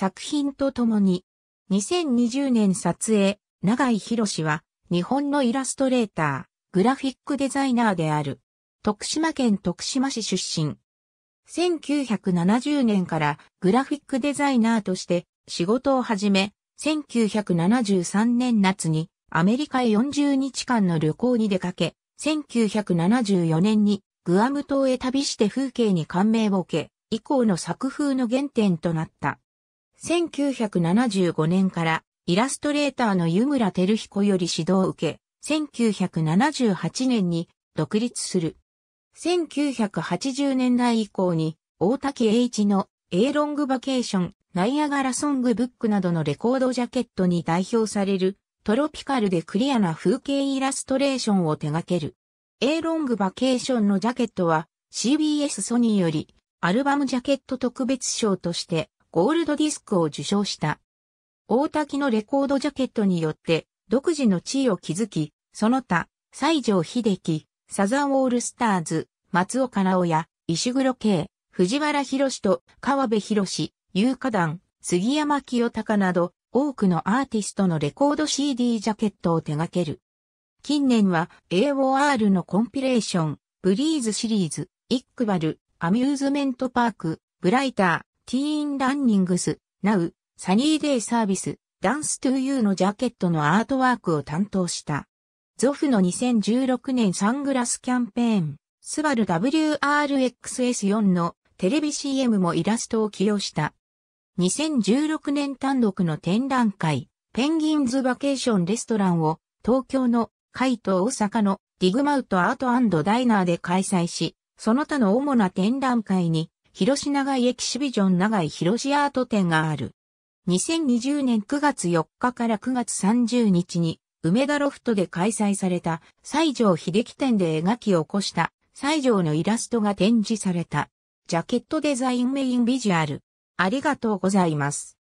作品とともに、2020年撮影、長井博士は、日本のイラストレーター、グラフィックデザイナーである。徳島県徳島市出身。1970年からグラフィックデザイナーとして仕事を始め、1973年夏にアメリカへ40日間の旅行に出かけ、1974年にグアム島へ旅して風景に感銘を受け、以降の作風の原点となった。1975年からイラストレーターの湯村照彦より指導を受け、1978年に独立する。1980年代以降に大滝栄一の A ロングバケーション、ナイアガラソングブックなどのレコードジャケットに代表されるトロピカルでクリアな風景イラストレーションを手掛ける。A ロングバケーションのジャケットは CBS ソニーよりアルバムジャケット特別賞としてゴールドディスクを受賞した。大滝のレコードジャケットによって独自の地位を築き、その他、西城秀樹、サザンオールスターズ、松岡直や、石黒圭、藤原博と川辺博、優香団、杉山清隆など、多くのアーティストのレコード CD ジャケットを手掛ける。近年は AOR のコンピレーション、ブリーズシリーズ、イックバル、アミューズメントパーク、ブライター、ティーンランニングス、ナウ、サニーデイサービス、ダンストゥユーのジャケットのアートワークを担当した。ゾフの2016年サングラスキャンペーン、スバル WRXS4 のテレビ CM もイラストを起用した。2016年単独の展覧会、ペンギンズバケーションレストランを東京の海と大阪のディグマウトアートダイナーで開催し、その他の主な展覧会に広島いエキシビジョン長い広しアート展がある。2020年9月4日から9月30日に、梅田ロフトで開催された西条秀樹展で描き起こした西条のイラストが展示された。ジャケットデザインメインビジュアル。ありがとうございます。